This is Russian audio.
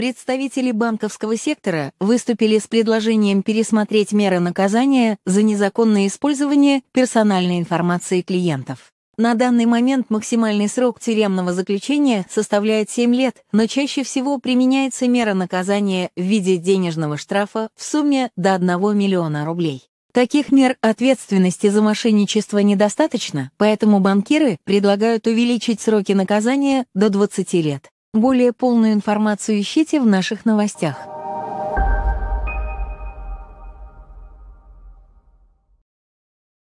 Представители банковского сектора выступили с предложением пересмотреть меры наказания за незаконное использование персональной информации клиентов. На данный момент максимальный срок тюремного заключения составляет 7 лет, но чаще всего применяется мера наказания в виде денежного штрафа в сумме до 1 миллиона рублей. Таких мер ответственности за мошенничество недостаточно, поэтому банкиры предлагают увеличить сроки наказания до 20 лет. Более полную информацию ищите в наших новостях.